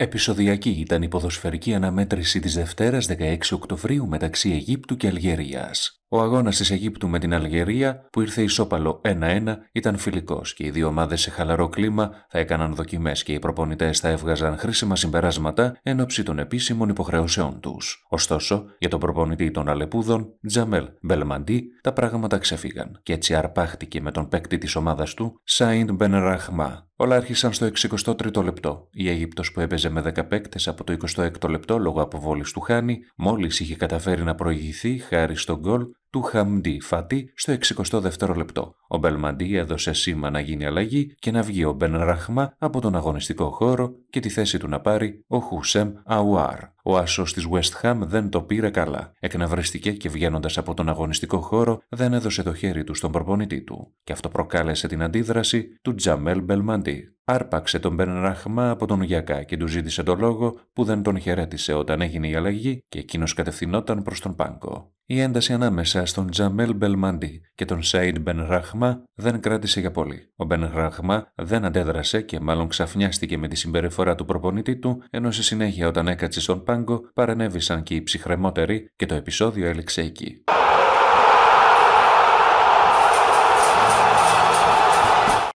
Επισοδιακή ήταν η ποδοσφαιρική αναμέτρηση της Δευτέρας 16 Οκτωβρίου μεταξύ Αιγύπτου και Αλγερίας. Ο αγώνας της Αιγύπτου με την Αλγερία, που ήρθε ισόπαλο 1-1, ήταν φιλικός και οι δύο ομάδες σε χαλαρό κλίμα θα έκαναν δοκιμές και οι προπονητές θα έβγαζαν χρήσιμα συμπεράσματα εν ώψη των επίσημων υποχρεώσεών τους. Ωστόσο, για τον προπονητή των Αλεπούδων, Τζαμέλ Μπελμαντή, τα πράγματα ξεφύγαν και έτσι αρπάχτηκε με τον παίκτη της ομάδας του, Σάιντ Μπεν Όλα άρχισαν στο 63ο λεπτό. Η Αίγυπτος που έπαιζε με 10 παίκτες από το 26ο λεπτό λόγω αποβόλης του Χάνη, μόλις είχε καταφέρει να προηγηθεί χάρη στον γκολ του Χαμντί Φατί στο 62ο λεπτό. Ο Μπελμαντί έδωσε σήμα να γίνει αλλαγή και να βγει ο Μπεν Ραχμά από τον αγωνιστικό χώρο και τη θέση του να πάρει ο Χουσέμ Αουάρ. Ο άσος της West Ham δεν το πήρε καλά. Εκναυρίστηκε και βγαίνοντας από τον αγωνιστικό χώρο δεν έδωσε το χέρι του στον προπονητή του. Και αυτό προκάλεσε την αντίδραση του Τζαμέλ Μπελμαντί. Άρπαξε τον Μπενραχμά από τον Ιακά και του ζήτησε το λόγο που δεν τον χαιρέτησε όταν έγινε η αλλαγή και εκείνος κατευθυνόταν προς τον Πάγκο. Η ένταση ανάμεσα στον Τζαμέλ Μπελμαντί και τον Σαΐντ Μπενραχμά δεν κράτησε για πολύ. Ο Μπενραχμά δεν αντέδρασε και μάλλον ξαφνιάστηκε με τη συμπεριφορά του προπονητή του, ενώ στη συνέχεια όταν έκατσε στον Πάγκο παρενέβησαν και οι ψυχρεμότεροι και το επεισόδιο έληξε εκεί.